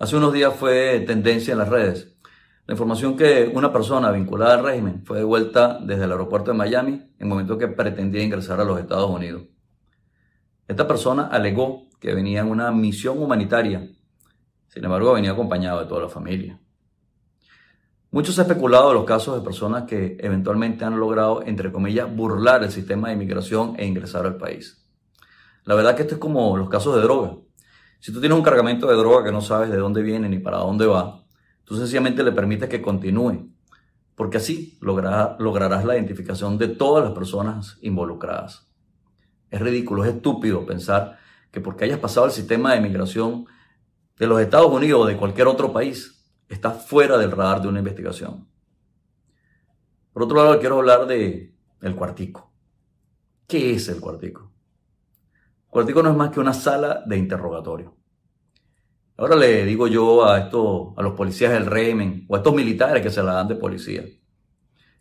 Hace unos días fue tendencia en las redes la información que una persona vinculada al régimen fue devuelta desde el aeropuerto de Miami en momento que pretendía ingresar a los Estados Unidos. Esta persona alegó que venía en una misión humanitaria, sin embargo venía acompañado de toda la familia. Muchos se especulado los casos de personas que eventualmente han logrado, entre comillas, burlar el sistema de inmigración e ingresar al país. La verdad que esto es como los casos de droga. Si tú tienes un cargamento de droga que no sabes de dónde viene ni para dónde va, tú sencillamente le permites que continúe, porque así lograrás la identificación de todas las personas involucradas. Es ridículo, es estúpido pensar que porque hayas pasado el sistema de migración de los Estados Unidos o de cualquier otro país, estás fuera del radar de una investigación. Por otro lado, quiero hablar de el cuartico. ¿Qué es el cuartico? cuartico no es más que una sala de interrogatorio. Ahora le digo yo a estos, a los policías del régimen o a estos militares que se la dan de policía.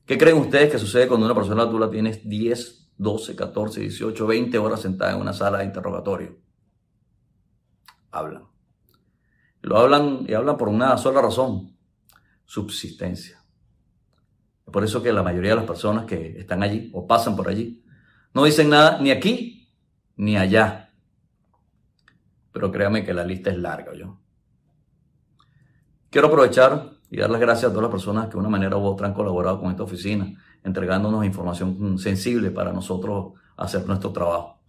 ¿Qué creen ustedes que sucede cuando una persona tú la tienes 10, 12, 14, 18, 20 horas sentada en una sala de interrogatorio? Hablan. Lo hablan y hablan por una sola razón, subsistencia. Por eso que la mayoría de las personas que están allí o pasan por allí no dicen nada ni aquí ni allá. Pero créame que la lista es larga, yo. Quiero aprovechar y dar las gracias a todas las personas que de una manera u otra han colaborado con esta oficina, entregándonos información sensible para nosotros hacer nuestro trabajo.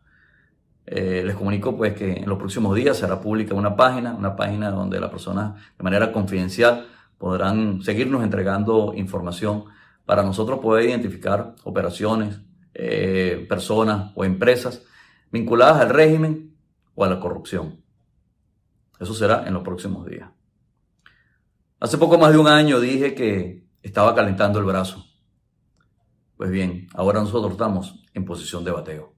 Eh, les comunico pues que en los próximos días será pública una página, una página donde las personas de manera confidencial podrán seguirnos entregando información para nosotros poder identificar operaciones, eh, personas o empresas vinculadas al régimen o a la corrupción. Eso será en los próximos días. Hace poco más de un año dije que estaba calentando el brazo. Pues bien, ahora nosotros estamos en posición de bateo.